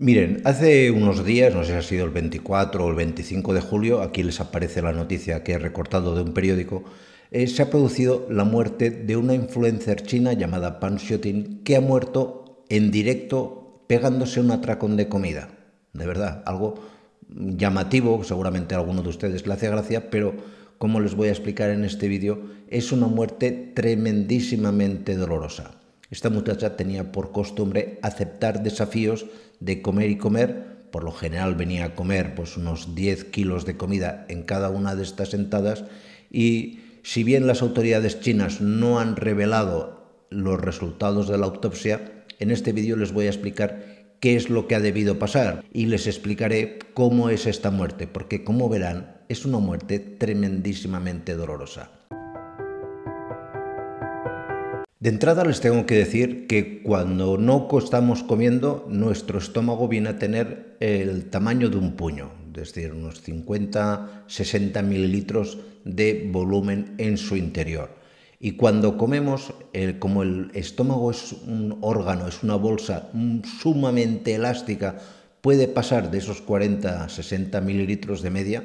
Miren, hace unos días, no sé si ha sido el 24 o el 25 de julio, aquí les aparece la noticia que he recortado de un periódico, eh, se ha producido la muerte de una influencer china llamada Pan Xiotin, que ha muerto en directo pegándose un atracón de comida. De verdad, algo llamativo, seguramente a alguno de ustedes le hace gracia, pero como les voy a explicar en este vídeo, es una muerte tremendísimamente dolorosa. Esta muchacha tenía por costumbre aceptar desafíos de comer y comer. Por lo general venía a comer pues, unos 10 kilos de comida en cada una de estas sentadas y si bien las autoridades chinas no han revelado los resultados de la autopsia, en este vídeo les voy a explicar qué es lo que ha debido pasar y les explicaré cómo es esta muerte, porque como verán es una muerte tremendísimamente dolorosa. De entrada les tengo que decir que cuando no estamos comiendo, nuestro estómago viene a tener el tamaño de un puño, es decir, unos 50-60 mililitros de volumen en su interior. Y cuando comemos, como el estómago es un órgano, es una bolsa sumamente elástica, puede pasar de esos 40-60 mililitros de media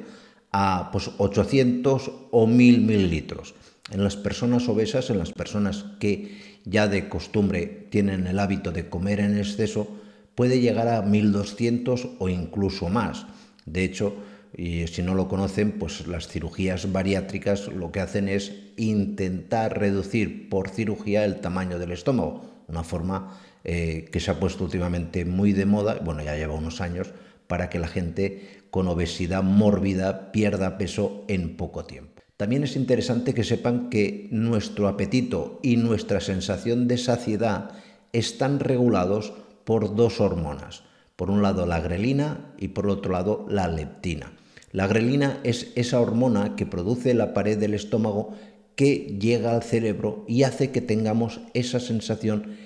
a 800 pues, o 1000 mililitros. En las personas obesas, en las personas que ya de costumbre tienen el hábito de comer en exceso, puede llegar a 1200 o incluso más. De hecho, y si no lo conocen, pues las cirugías bariátricas lo que hacen es intentar reducir por cirugía el tamaño del estómago, una forma eh, que se ha puesto últimamente muy de moda, bueno, ya lleva unos años, para que la gente con obesidad mórbida pierda peso en poco tiempo. También es interesante que sepan que nuestro apetito y nuestra sensación de saciedad están regulados por dos hormonas, por un lado la grelina y por otro lado la leptina. La grelina es esa hormona que produce la pared del estómago que llega al cerebro y hace que tengamos esa sensación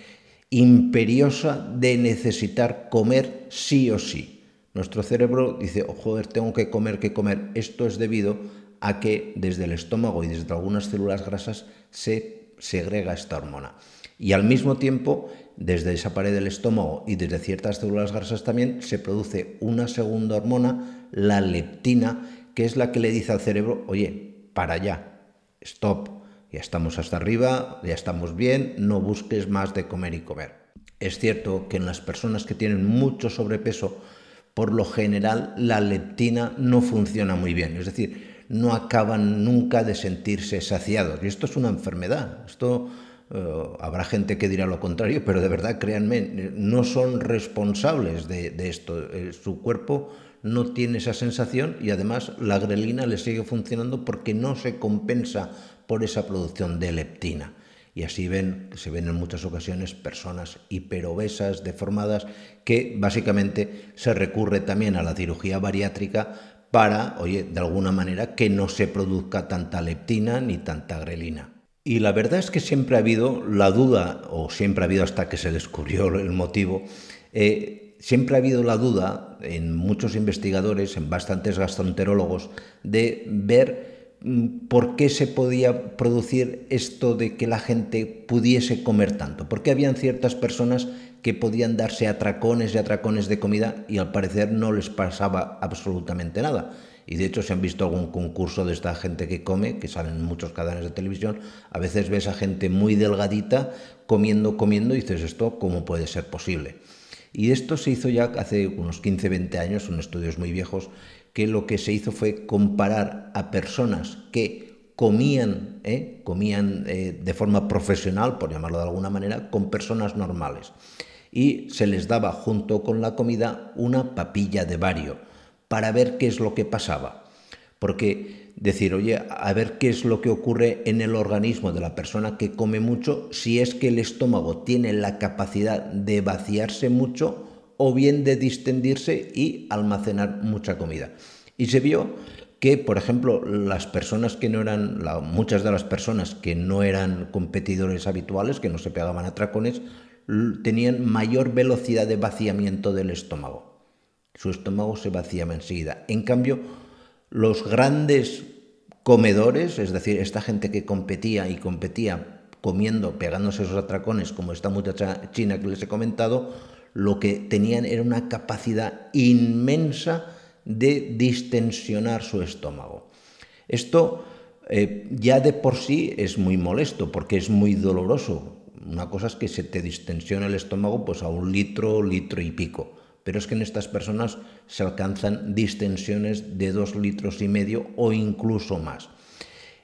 imperiosa de necesitar comer sí o sí. Nuestro cerebro dice, oh, joder, tengo que comer, que comer. Esto es debido a que desde el estómago y desde algunas células grasas se segrega esta hormona. Y al mismo tiempo, desde esa pared del estómago y desde ciertas células grasas también, se produce una segunda hormona, la leptina, que es la que le dice al cerebro, oye, para allá, stop, ya estamos hasta arriba, ya estamos bien, no busques más de comer y comer. Es cierto que en las personas que tienen mucho sobrepeso, por lo general la leptina no funciona muy bien. Es decir, no acaban nunca de sentirse saciados. Y esto es una enfermedad. Esto eh, habrá gente que dirá lo contrario, pero de verdad, créanme, no son responsables de, esto. Eh, su cuerpo no tiene esa sensación y además la grelina le sigue funcionando porque no se compensa por esa producción de leptina. Y así ven, se ven en muchas ocasiones personas hiperobesas, deformadas, que básicamente se recurre también a la cirugía bariátrica para, oye, de alguna manera que no se produzca tanta leptina ni tanta grelina. Y la verdad es que siempre ha habido la duda, o siempre ha habido hasta que se descubrió el motivo, eh, siempre ha habido la duda en muchos investigadores, en bastantes gastroenterólogos, de ver mm, por qué se podía producir esto de que la gente pudiese comer tanto, porque habían ciertas personas que podían darse atracones y atracones de comida y al parecer no les pasaba absolutamente nada. Y de hecho, se han visto algún concurso de esta gente que come, que salen en muchos canales de televisión, a veces ves a gente muy delgadita comiendo, comiendo y dices, ¿esto cómo puede ser posible? Y esto se hizo ya hace unos 15, 20 años, son estudios muy viejos, que lo que se hizo fue comparar a personas que comían, ¿eh? comían eh, de forma profesional, por llamarlo de alguna manera, con personas normales y se les daba junto con la comida una papilla de bario para ver qué es lo que pasaba. Porque decir, oye, a ver qué es lo que ocurre en el organismo de la persona que come mucho, si es que el estómago tiene la capacidad de vaciarse mucho o bien de distendirse y almacenar mucha comida. Y se vio que, por ejemplo, las personas que no eran, muchas de las personas que no eran competidores habituales, que no se pegaban a tracones, tenían mayor velocidad de vaciamiento del estómago. Su estómago se vaciaba enseguida. En cambio, los grandes comedores, es decir, esta gente que competía y competía comiendo, pegándose esos atracones, como esta muchacha china que les he comentado, lo que tenían era una capacidad inmensa de distensionar su estómago. Esto eh, ya de por sí es muy molesto porque es muy doloroso una cosa es que se te distensiona el estómago pues a un litro, litro y pico. Pero es que en estas personas se alcanzan distensiones de dos litros y medio o incluso más.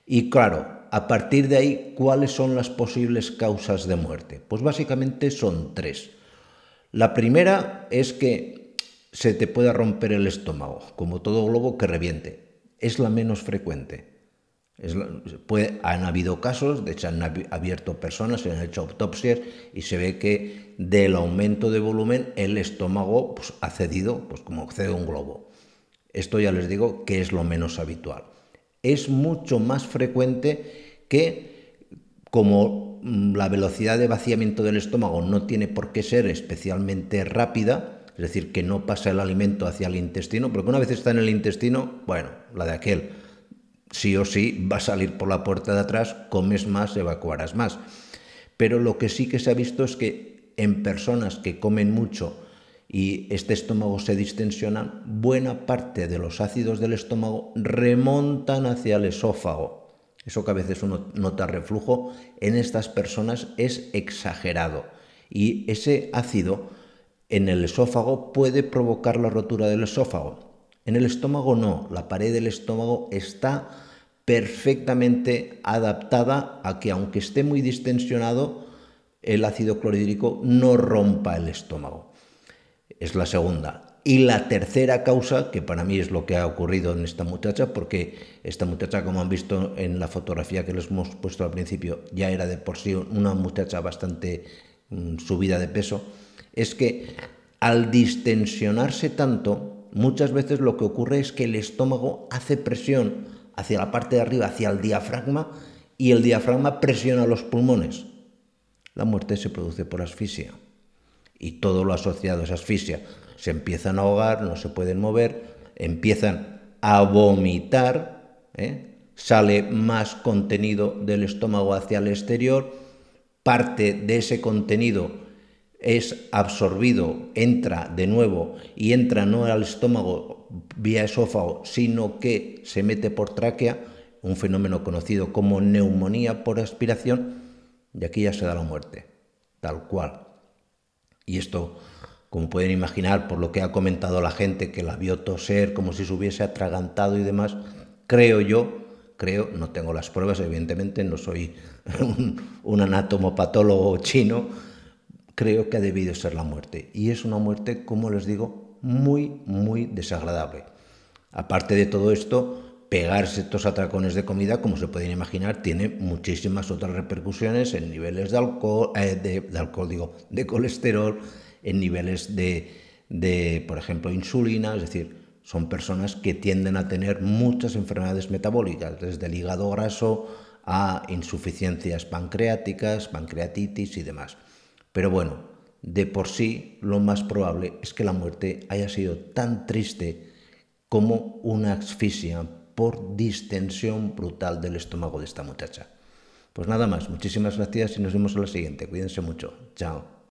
Y claro, a partir de ahí, ¿cuáles son las posibles causas de muerte? Pues básicamente son tres. La primera es que se te pueda romper el estómago, como todo globo que reviente. Es la menos frecuente, han habido casos, de hecho han abierto personas, se han hecho autopsias y se ve que del aumento de volumen el estómago pues, ha cedido, pues como cede un globo. Esto ya les digo que es lo menos habitual. Es mucho más frecuente que como mm, la velocidad de vaciamiento del estómago no tiene por qué ser especialmente rápida, es decir, que no pasa el alimento hacia el intestino, porque una vez está en el intestino, bueno, la de aquel sí o sí va a salir por la puerta de atrás, comes más, evacuarás más. Pero lo que sí que se ha visto es que en personas que comen mucho y este estómago se distensiona, buena parte de los ácidos del estómago remontan hacia el esófago. Eso que a veces uno nota reflujo en estas personas es exagerado. Y ese ácido en el esófago puede provocar la rotura del esófago en el estómago no, la pared del estómago está perfectamente adaptada a que aunque esté muy distensionado, el ácido clorhídrico no rompa el estómago. Es la segunda. Y la tercera causa, que para mí es lo que ha ocurrido en esta muchacha, porque esta muchacha, como han visto en la fotografía que les hemos puesto al principio, ya era de por sí una muchacha bastante mm, subida de peso, es que al distensionarse tanto, muchas veces lo que ocurre es que el estómago hace presión hacia la parte de arriba, hacia el diafragma, y el diafragma presiona los pulmones. La muerte se produce por asfixia. Y todo lo asociado es asfixia. Se empiezan a ahogar, no se pueden mover, empiezan a vomitar, ¿eh? sale más contenido del estómago hacia el exterior, parte de ese contenido es absorbido, entra de nuevo y entra no al estómago vía esófago, sino que se mete por tráquea, un fenómeno conocido como neumonía por aspiración, y aquí ya se da la muerte, tal cual. Y esto, como pueden imaginar, por lo que ha comentado la gente que la vio toser como si se hubiese atragantado y demás, creo yo, creo, no tengo las pruebas, evidentemente, no soy un, un anatomopatólogo chino, creo que ha debido ser la muerte. Y es una muerte, como les digo, muy, muy desagradable. Aparte de todo esto, pegarse estos atracones de comida, como se pueden imaginar, tiene muchísimas otras repercusiones en niveles de alcohol, eh, de, digo, de colesterol, en niveles de, de, por ejemplo, insulina, es decir, son personas que tienden a tener muchas enfermedades metabólicas, desde el hígado graso a insuficiencias pancreáticas, pancreatitis y demás. Pero bueno, de por sí lo más probable es que la muerte haya sido tan triste como una asfixia por distensión brutal del estómago de esta muchacha. Pues nada más, muchísimas gracias y nos vemos en la siguiente. Cuídense mucho. Chao.